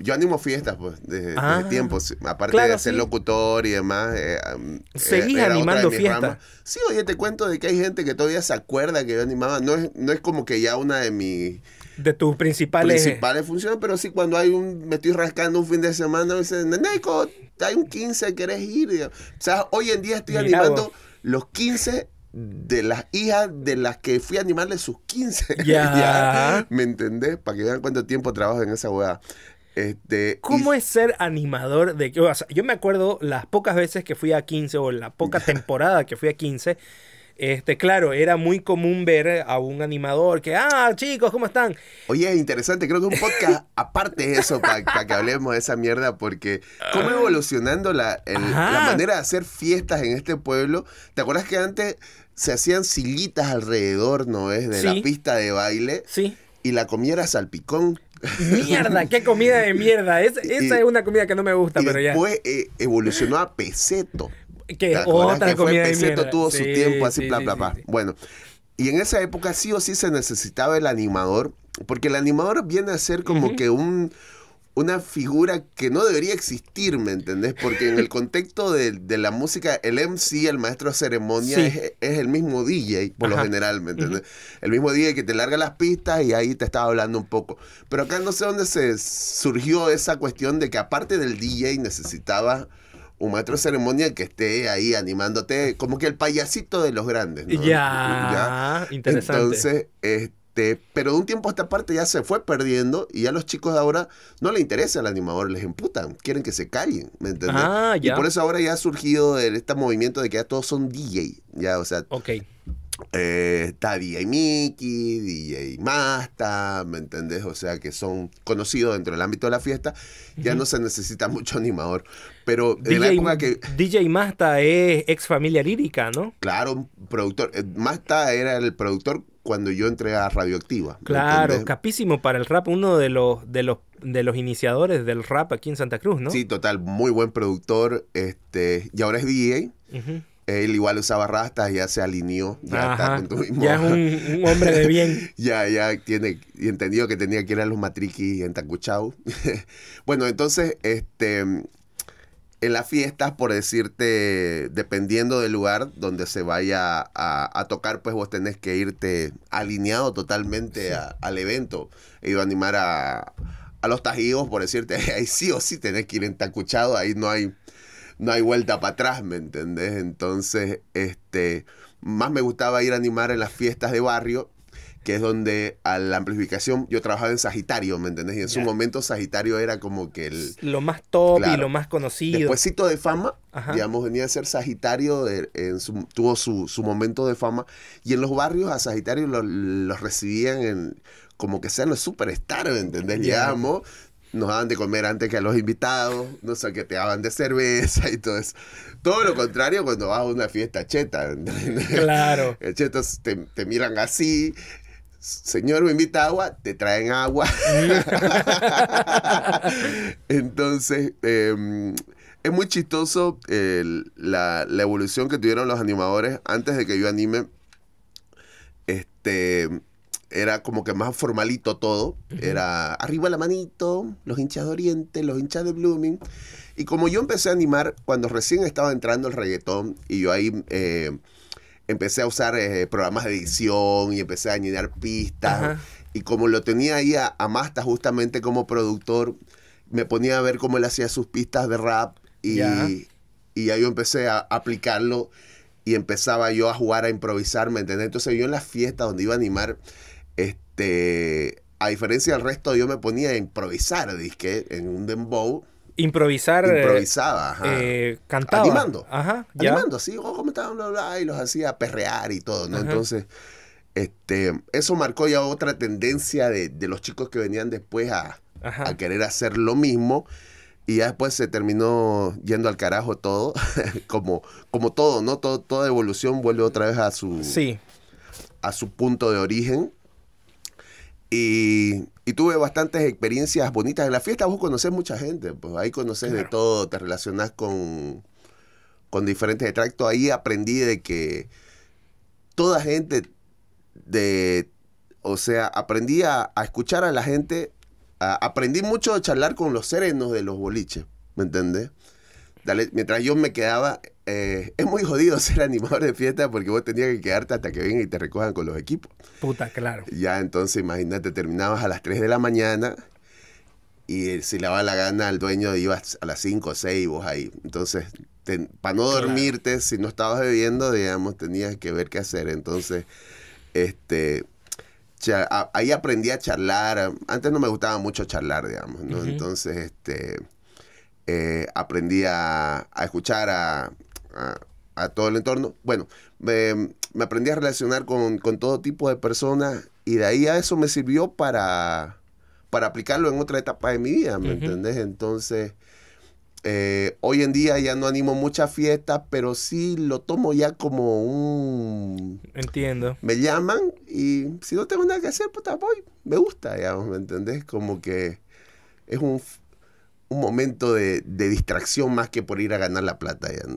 yo animo fiestas, pues, desde, ah, Aparte de ser locutor y demás. Eh, Seguís animando fiestas. Sí, oye, te cuento de que hay gente que todavía se acuerda que yo animaba. No es, no es como que ya una de mis de tus principales eh. principales funciones, pero sí cuando hay un me estoy rascando un fin de semana, me dicen, "Neneco, hay un 15, ¿querés ir?" o sea, hoy en día estoy animando los 15 de las hijas de las que fui a animarle sus 15. ya. ¿Me entendés? Para que vean cuánto tiempo trabajo en esa hueá. Este, ¿Cómo es ser animador de... yo me acuerdo las pocas veces que fui a 15 o la poca temporada que fui a 15. Este, claro, era muy común ver a un animador que, ah, chicos, ¿cómo están? Oye, interesante, creo que un podcast aparte de eso, para que hablemos de esa mierda, porque cómo ah. evolucionando la, la manera de hacer fiestas en este pueblo. ¿Te acuerdas que antes se hacían sillitas alrededor, ¿no es? De la pista de baile. Sí. Y la comiera era salpicón. Mierda, qué comida de mierda. esa es una comida que no me gusta, pero después, ya. después eh, evolucionó a peseto. Que otra comida de peseto tuvo su tiempo así, bla, bla, bla. Bueno, y en esa época sí o sí se necesitaba el animador, porque el animador viene a ser como que un una figura que no debería existir, ¿me entendés? Porque en el contexto de, la música, el MC, el maestro de ceremonia, es, el mismo DJ, por lo general, ¿me entendés? El mismo DJ que te larga las pistas y ahí te estaba hablando un poco. Pero acá no sé dónde se surgió esa cuestión de que aparte del DJ necesitaba un maestro de ceremonia que esté ahí animándote, como que el payasito de los grandes. ¿no? Ya, interesante. Entonces, este este, pero de un tiempo a esta parte ya se fue perdiendo y ya los chicos ahora no le interesa al animador, les emputan, quieren que se callen, ¿me entiendes? Ah, y por eso ahora ya ha surgido este movimiento de que ya todos son DJ, ya, o sea. Ok. Eh, está DJ Mickey, DJ Masta, ¿me entendés? O sea, que son conocidos dentro del ámbito de la fiesta. Ya no se necesita mucho animador. Pero DJ, la que. DJ Masta es ex familia lírica, ¿no? Claro, productor. Eh, Masta era el productor cuando yo entré a Radioactiva. Claro, capísimo para el rap, uno de los, de los de los iniciadores del rap aquí en Santa Cruz, ¿no? Sí, total, muy buen productor, este, y ahora es DJ. Él igual usaba rastas, y ya se alineó, ya con tu mismo. Ya es un, hombre de bien. ya, ya tiene y entendido que tenía que ir a los matriquis en Tacuchau. bueno, entonces, este, en las fiestas, por decirte, dependiendo del lugar donde se vaya a, tocar, pues vos tenés que irte alineado totalmente al evento. He ido a animar a, los tajivos, por decirte, ahí sí o sí tenés que ir entacuchado, ahí no hay, no hay vuelta para atrás, ¿me entendés? Entonces, este, más me gustaba ir a animar en las fiestas de barrio que es donde a la amplificación yo trabajaba en Sagitario, ¿me entendés? Y en su momento Sagitario era como que el... Lo más top y lo más conocido. Despuésito de fama, digamos, venía a ser Sagitario, en su, tuvo su, su, momento de fama, y en los barrios a Sagitario los recibían en, como que sean los superstars, ¿me entendés? Digamos... nos daban de comer antes que a los invitados, No te daban de cerveza y todo eso. Todo lo contrario cuando vas a una fiesta cheta. ¿entendés? Claro. Chetos te, te miran así, señor, me invita agua, te traen agua. Entonces, em, es muy chistoso la, evolución que tuvieron los animadores antes de que yo anime. Este era como que más formalito todo. Era arriba la manito, los hinchas de Oriente, los hinchas de Blooming. Y como yo empecé a animar cuando recién estaba entrando el reggaetón y yo ahí eh, empecé a usar eh, programas de edición y empecé a añadir pistas. Y como lo tenía ahí a, Masta justamente como productor, me ponía a ver cómo él hacía sus pistas de rap y, y ahí yo empecé a aplicarlo y empezaba yo a jugar, a improvisar, ¿me entiendes? Entonces yo en las fiestas donde iba a animar, este, a diferencia del resto, yo me ponía a improvisar, disque, en un dembow improvisar. Eh, Improvisaba, ajá. Eh, cantaba. Animando. Ajá. Animando, así, oh, estaban? bla, y los hacía perrear y todo, ¿no? Entonces, este, eso marcó ya otra tendencia de, de los chicos que venían después a, querer hacer lo mismo. Y ya después se terminó yendo al carajo todo, como, como todo, ¿no? Todo, toda evolución vuelve otra vez a su, sí. a su punto de origen y, tuve bastantes experiencias bonitas en la fiesta. Vos conoces mucha gente, pues ahí conoces de todo, te relacionás con, con diferentes extractos. Ahí aprendí de que toda gente de. O sea, aprendí a, escuchar a la gente. aprendí mucho a charlar con los serenos de los boliches, ¿me entendés? mientras yo me quedaba eh, es muy jodido ser animador de fiesta porque vos tenías que quedarte hasta que vengan y te recojan con los equipos. Puta, claro. Ya entonces, imagínate, terminabas a las 3 de la mañana y eh, si le daba la gana al dueño ibas a las 5 o 6 y vos ahí. Entonces, para no dormirte, si no estabas bebiendo, digamos, tenías que ver qué hacer. Entonces, este... Ahí aprendí a charlar. Antes no me gustaba mucho charlar, digamos, ¿no? Entonces, este, eh, aprendí a escuchar a, a, todo el entorno. Bueno, me, aprendí a relacionar con, todo tipo de personas y de ahí a eso me sirvió para, para aplicarlo en otra etapa de mi vida, ¿me entendés? Entonces, eh, hoy en día ya no animo muchas fiestas, pero sí lo tomo ya como un... Entiendo. Me llaman y si no tengo nada que hacer, puta, voy. Me gusta, digamos, ¿me entendés? Como que es un, momento de, de, distracción más que por ir a ganar la plata. Ya, ¿no?